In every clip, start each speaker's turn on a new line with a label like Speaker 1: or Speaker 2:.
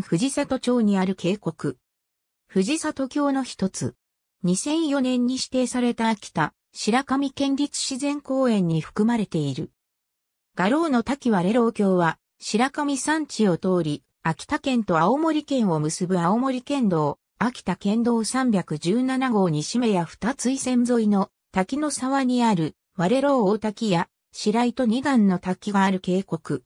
Speaker 1: 藤里町にある渓谷。藤里峡の一つ。2004年に指定された秋田、白神県立自然公園に含まれている。画廊の滝割老橋は、白神山地を通り、秋田県と青森県を結ぶ青森県道、秋田県道317号西目や二つい線沿いの滝の沢にある割老大滝や白糸二段の滝がある渓谷。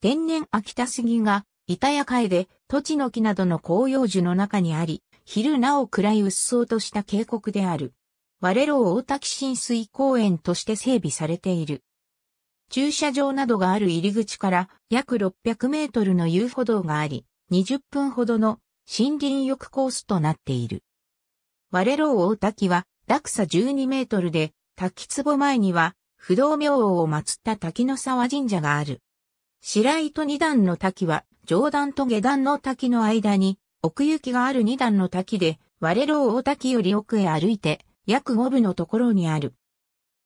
Speaker 1: 天然秋田杉が板屋会で、土地の木などの紅葉樹の中にあり、昼なお暗いうっそうとした渓谷である。我ろ大滝浸水公園として整備されている。駐車場などがある入り口から約600メートルの遊歩道があり、20分ほどの森林浴コースとなっている。我ろ大滝は落差12メートルで、滝壺前には不動明王を祀った滝の沢神社がある。白糸二段の滝は上段と下段の滝の間に奥行きがある2段の滝で、割れろ大滝より奥へ歩いて、約5部のところにある。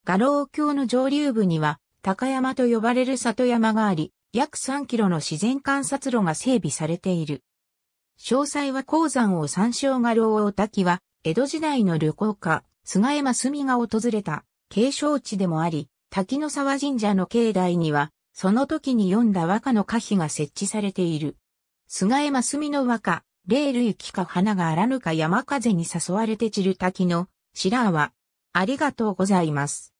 Speaker 1: 画廊橋の上流部には、高山と呼ばれる里山があり、約3キロの自然観察路が整備されている。詳細は鉱山を参照画廊大滝は、江戸時代の旅行家、菅山澄が訪れた、景勝地でもあり、滝の沢神社の境内には、その時に読んだ和歌の歌碑が設置されている。菅江真澄の和歌、霊類気か花があらぬか山風に誘われて散る滝の、白は、ありがとうございます。